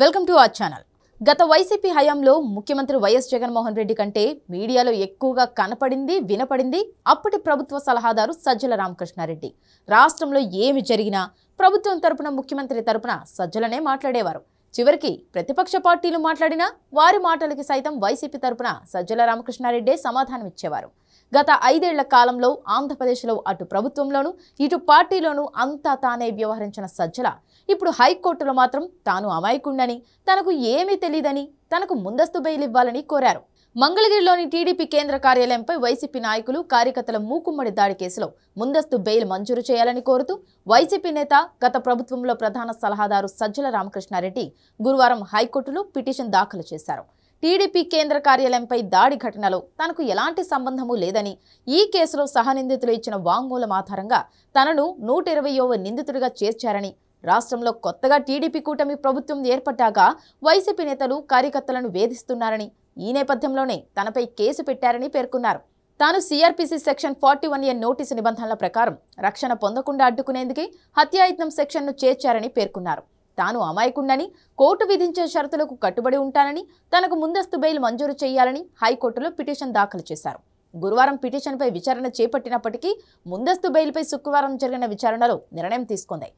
welcome to our channel గత వైసీపీ హయాంలో ముఖ్యమంత్రి వైఎస్ జగన్మోహన్ రెడ్డి కంటే మీడియాలో ఎక్కువగా కనపడింది వినపడింది అప్పటి ప్రభుత్వ సలహాదారు సజ్జల రామకృష్ణారెడ్డి రాష్ట్రంలో ఏమి జరిగినా ప్రభుత్వం తరపున ముఖ్యమంత్రి తరపున సజ్జలనే మాట్లాడేవారు చివరికి ప్రతిపక్ష పార్టీలు మాట్లాడినా వారి మాటలకి సైతం వైసీపీ తరపున సజ్జల రామకృష్ణారెడ్డే సమాధానమిచ్చేవారు గత ఐదేళ్ల కాలంలో ఆంధ్రప్రదేశ్లో అటు ప్రభుత్వంలోనూ ఇటు పార్టీలోనూ అంతా తానే వ్యవహరించిన సజ్జల ఇప్పుడు హైకోర్టులో మాత్రం తాను అమాయకుండని తనకు ఏమీ తెలియదని తనకు ముందస్తు బెయిల్ ఇవ్వాలని కోరారు మంగళగిరిలోని టీడీపీ కేంద్ర కార్యాలయంపై వైసీపీ నాయకులు కార్యకర్తల మూకుమ్మడి దాడి కేసులో ముందస్తు బెయిల్ మంజూరు చేయాలని కోరుతూ వైసీపీ నేత గత ప్రభుత్వంలో ప్రధాన సలహాదారు సజ్జల రామకృష్ణారెడ్డి గురువారం హైకోర్టులో పిటిషన్ దాఖలు చేశారు టీడీపీ కేంద్ర కార్యాలయంపై దాడి ఘటనలో తనకు ఎలాంటి సంబంధము లేదని ఈ కేసులో సహనిందితులు ఇచ్చిన వాంగ్మూలం ఆధారంగా తనను నూట ఇరవయవ నిందితుడిగా చేర్చారని రాష్ట్రంలో కొత్తగా టీడీపీ కూటమి ప్రభుత్వం ఏర్పడ్డాక వైసీపీ నేతలు కార్యకర్తలను వేధిస్తున్నారని ఈ నేపథ్యంలోనే తనపై కేసు పెట్టారని పేర్కొన్నారు తాను CRPC section forty one A notice నిబంధనల ప్రకారం రక్షణ పొందకుండా అడ్డుకునేందుకే హత్యాయత్నం సెక్షన్ను చేర్చారని పేర్కొన్నారు తాను అమాయకుండని కోర్టు విధించే షరతులకు కట్టుబడి ఉంటానని తనకు ముందస్తు బెయిల్ మంజూరు చేయాలని హైకోర్టులో పిటిషన్ దాఖలు చేశారు గురువారం పిటిషన్పై విచారణ చేపట్టినప్పటికీ ముందస్తు బెయిల్పై శుక్రవారం జరిగిన విచారణలో నిర్ణయం తీసుకుంది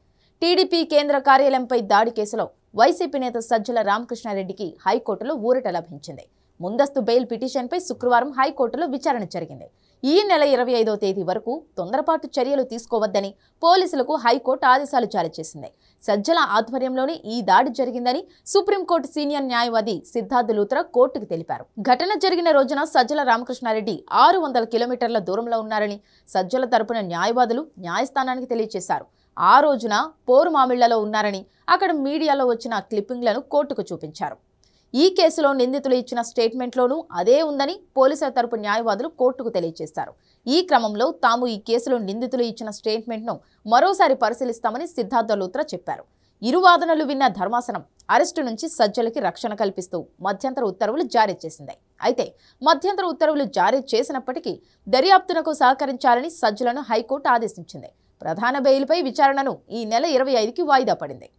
టీడీపీ కేంద్ర కార్యాలయంపై దాడి కేసులో వైసీపీ నేత సజ్జల రామకృష్ణారెడ్డికి హైకోర్టులో ఊరట లభించింది ముందస్తు బెయిల్ పిటిషన్పై శుక్రవారం హైకోర్టులో విచారణ జరిగింది ఈ నెల ఇరవై ఐదో తేదీ వరకు తొందరపాటు చర్యలు తీసుకోవద్దని పోలీసులకు హైకోర్టు ఆదేశాలు జారీ చేసింది సజ్జల ఆధ్వర్యంలోనే ఈ దాడి జరిగిందని సుప్రీంకోర్టు సీనియర్ న్యాయవాది సిద్ధార్థ లూత్రా కోర్టుకు తెలిపారు ఘటన జరిగిన రోజున సజ్జల రామకృష్ణారెడ్డి ఆరు వందల కిలోమీటర్ల దూరంలో ఉన్నారని సజ్జల తరపున న్యాయవాదులు న్యాయస్థానానికి తెలియజేశారు ఆ రోజున పోరు మామిళ్లలో ఉన్నారని అక్కడ మీడియాలో వచ్చిన క్లిప్పింగ్లను కోర్టుకు చూపించారు ఈ కేసులో నిందితులు ఇచ్చిన స్టేట్మెంట్లోనూ అదే ఉందని పోలీసుల తరపు న్యాయవాదులు కోర్టుకు తెలియజేశారు ఈ క్రమంలో తాము ఈ కేసులో నిందితులు ఇచ్చిన స్టేట్మెంట్ను మరోసారి పరిశీలిస్తామని సిద్ధార్థ లూత్ర చెప్పారు ఇరు వాదనలు విన్న ధర్మాసనం అరెస్టు నుంచి సజ్జలకి రక్షణ కల్పిస్తూ మధ్యంతర ఉత్తర్వులు జారీ చేసింది అయితే మధ్యంతర ఉత్తర్వులు జారీ చేసినప్పటికీ దర్యాప్తునకు సహకరించాలని సజ్జలను హైకోర్టు ఆదేశించింది ప్రధాన బెయిల్పై విచారణను ఈ నెల ఇరవై ఐదుకి వాయిదా పడింది